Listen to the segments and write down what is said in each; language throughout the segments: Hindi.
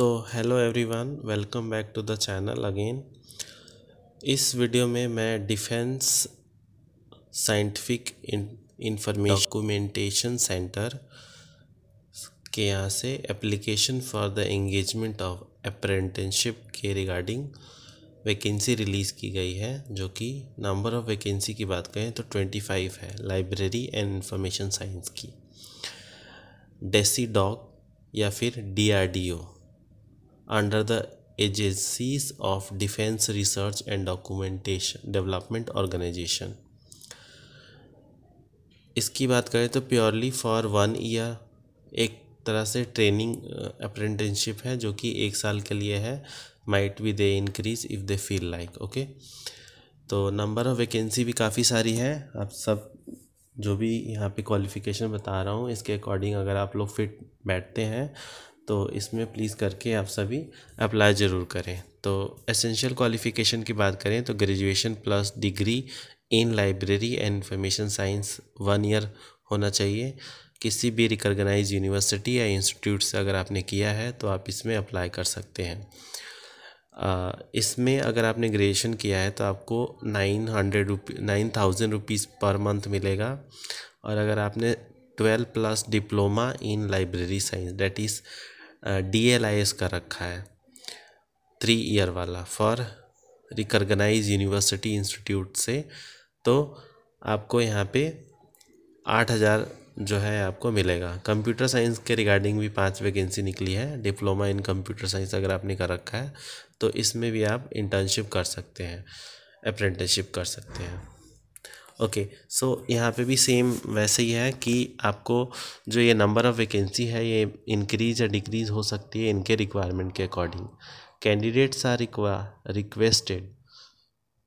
So hello everyone welcome back to the channel again इस वीडियो में मैं defence scientific information documentation centre के यहाँ से application for the engagement of apprenticeship के रिगार्डिंग वैकेंसी रिलीज़ की गई है जो कि नंबर ऑफ़ वैकेंसी की बात करें तो ट्वेंटी फाइव है लाइब्रेरी एंड इंफॉर्मेशन साइंस की डेसी डॉक या फिर D R D O under the agencies of Defense Research and Documentation Development Organization. इसकी बात करें तो प्योरली फॉर वन ईयर एक तरह से ट्रेनिंग अप्रेंटिसशिप uh, है जो कि एक साल के लिए है might be they increase if they feel like okay तो नंबर ऑफ़ वैकेंसी भी काफ़ी सारी है आप सब जो भी यहाँ पे क्वालिफ़िकेशन बता रहा हूँ इसके अकॉर्डिंग अगर आप लोग फिट बैठते हैं तो इसमें प्लीज़ करके आप सभी अप्लाई ज़रूर करें तो एसेंशियल क्वालिफ़िकेशन की बात करें तो graduation plus degree in library and information science one year होना चाहिए किसी भी रिकॉग्नाइज यूनिवर्सिटी या इंस्टीट्यूट से अगर आपने किया है तो आप इसमें अप्लाई कर सकते हैं इसमें अगर आपने ग्रेजुएशन किया है तो आपको nine hundred rupee nine thousand rupees per month मिलेगा और अगर आपने twelve plus diploma in library science that is D L I S का रखा है थ्री ईयर वाला फॉर रिकॉर्गनाइज यूनिवर्सिटी इंस्टीट्यूट से तो आपको यहाँ पे आठ हज़ार जो है आपको मिलेगा कंप्यूटर साइंस के रिगार्डिंग भी पांच वैकेंसी निकली है डिप्लोमा इन कंप्यूटर साइंस अगर आपने कर रखा है तो इसमें भी आप इंटर्नशिप कर सकते हैं अप्रेंटिसशिप कर सकते हैं ओके सो यहाँ पे भी सेम वैसे ही है कि आपको जो ये नंबर ऑफ़ वैकेंसी है ये इंक्रीज़ या डिक्रीज़ हो सकती है इनके रिक्वायरमेंट के according candidates are requ requested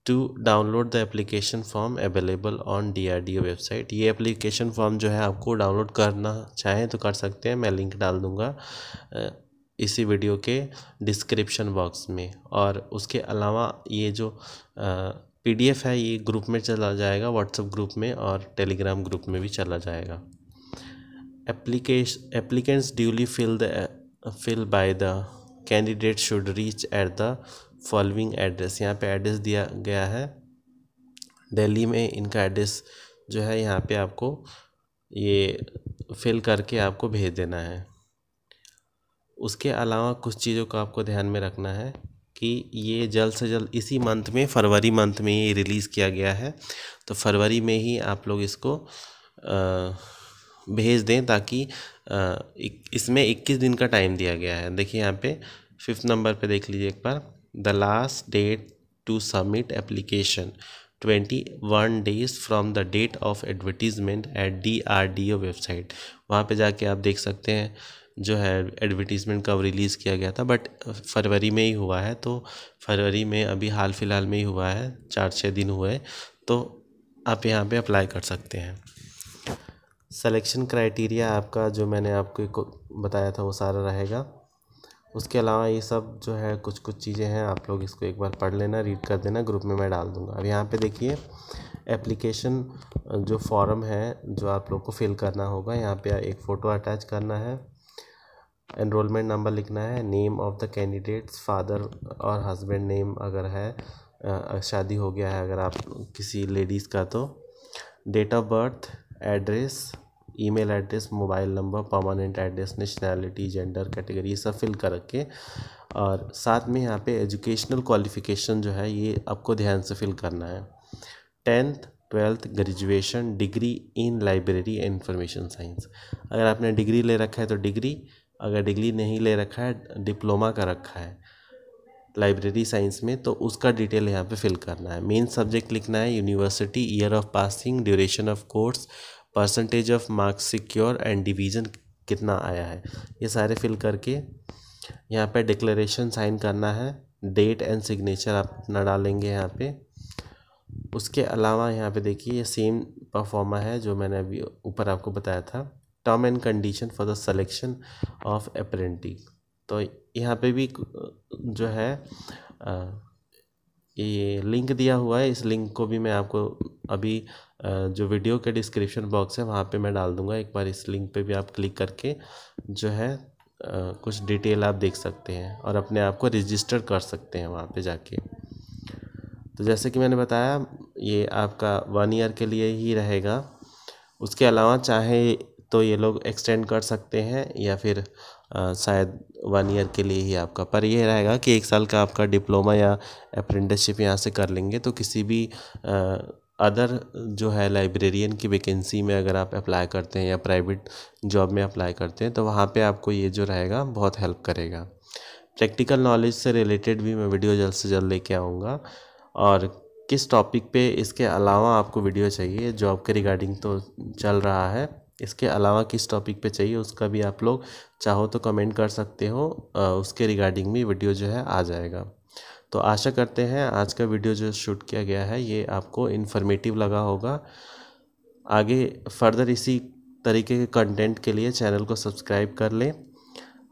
to download the application form available on D R D O website ये एप्लीकेशन फॉर्म जो है आपको डाउनलोड करना चाहें तो कर सकते हैं मैं लिंक डाल दूँगा इसी वीडियो के डिस्क्रिप्शन बॉक्स में और उसके अलावा ये जो आ, पीडीएफ है ये ग्रुप में चला जाएगा व्हाट्सएप ग्रुप में और टेलीग्राम ग्रुप में भी चला जाएगा applica applicants duly fill the fill by the candidate should reach at the following address यहाँ पे एड्रेस दिया गया है दिल्ली में इनका एड्रेस जो है यहाँ पे आपको ये फिल करके आपको भेज देना है उसके अलावा कुछ चीज़ों को आपको ध्यान में रखना है कि ये जल्द से जल्द इसी मंथ में फरवरी मंथ में ये रिलीज़ किया गया है तो फरवरी में ही आप लोग इसको भेज दें ताकि इसमें इक्कीस दिन का टाइम दिया गया है देखिए यहाँ पे फिफ्थ नंबर पे देख लीजिए एक बार the last date to submit application twenty one days from the date of advertisement at D R D O website वहाँ पे जाके आप देख सकते हैं जो है एडवर्टीज़मेंट का रिलीज़ किया गया था बट फरवरी में ही हुआ है तो फरवरी में अभी हाल फिलहाल में ही हुआ है चार छः दिन हुए तो आप यहाँ पे अप्लाई कर सकते हैं सिलेक्शन क्राइटेरिया आपका जो मैंने आपको बताया था वो सारा रहेगा उसके अलावा ये सब जो है कुछ कुछ चीज़ें हैं आप लोग इसको एक बार पढ़ लेना रीड कर देना ग्रुप में मैं डाल दूँगा अब यहाँ पे देखिए एप्लीकेशन जो फॉर्म है जो आप लोग को फिल करना होगा यहाँ पे एक फ़ोटो अटैच करना है एनरोलमेंट नंबर लिखना है name of the candidates father और हस्बैंड नेम अगर है शादी हो गया है अगर आप किसी लेडीज़ का तो date of birth address email address mobile number permanent address nationality gender category ये सब फिल कर रखे और साथ में यहाँ पे एजुकेशनल क्वालिफिकेशन जो है ये आपको ध्यान से फिल करना है tenth twelfth graduation degree in library and information science अगर आपने डिग्री ले रखा है तो डिग्री अगर डिग्री नहीं ले रखा है डिप्लोमा का रखा है लाइब्रेरी साइंस में तो उसका डिटेल यहाँ पे फिल करना है मेन सब्जेक्ट लिखना है university year of passing duration of course percentage of marks secured and division कितना आया है ये सारे फिल करके यहाँ पे डिक्लेरेशन साइन करना है डेट एंड सिग्नेचर आप अपना डालेंगे यहाँ पे उसके अलावा यहाँ पे देखिए ये सेम परफॉर्मा है जो मैंने अभी ऊपर आपको बताया था term and condition for the selection of apprentice तो यहाँ पे भी जो है ये लिंक दिया हुआ है इस लिंक को भी मैं आपको अभी जो वीडियो के डिस्क्रिप्शन बॉक्स है वहाँ पे मैं डाल दूँगा एक बार इस लिंक पे भी आप क्लिक करके जो है कुछ डिटेल आप देख सकते हैं और अपने आप को रजिस्टर कर सकते हैं वहाँ पे जाके तो जैसे कि मैंने बताया ये आपका वन ईयर के लिए ही रहेगा उसके अलावा चाहे तो ये लोग एक्सटेंड कर सकते हैं या फिर शायद वन ईयर के लिए ही आपका पर यह रहेगा कि एक साल का आपका डिप्लोमा या अप्रेंटिसशिप यहाँ से कर लेंगे तो किसी भी अदर जो है लाइब्रेरियन की वैकेंसी में अगर आप अप्लाई करते हैं या प्राइवेट जॉब में अप्लाई करते हैं तो वहाँ पे आपको ये जो रहेगा बहुत हेल्प करेगा प्रैक्टिकल नॉलेज से रिलेटेड भी मैं वीडियो जल्द से जल्द लेके आऊँगा और किस टॉपिक पे इसके अलावा आपको वीडियो चाहिए जॉब के रिगार्डिंग तो चल रहा है इसके अलावा किस टॉपिक पे चाहिए उसका भी आप लोग चाहो तो कमेंट कर सकते हो उसके रिगार्डिंग भी वीडियो जो है आ जाएगा तो आशा करते हैं आज का वीडियो जो शूट किया गया है ये आपको इन्फॉर्मेटिव लगा होगा आगे फर्दर इसी तरीके के कंटेंट के लिए चैनल को सब्सक्राइब कर लें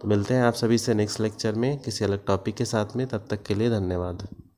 तो मिलते हैं आप सभी से नेक्स्ट लेक्चर में किसी अलग टॉपिक के साथ में तब तक के लिए धन्यवाद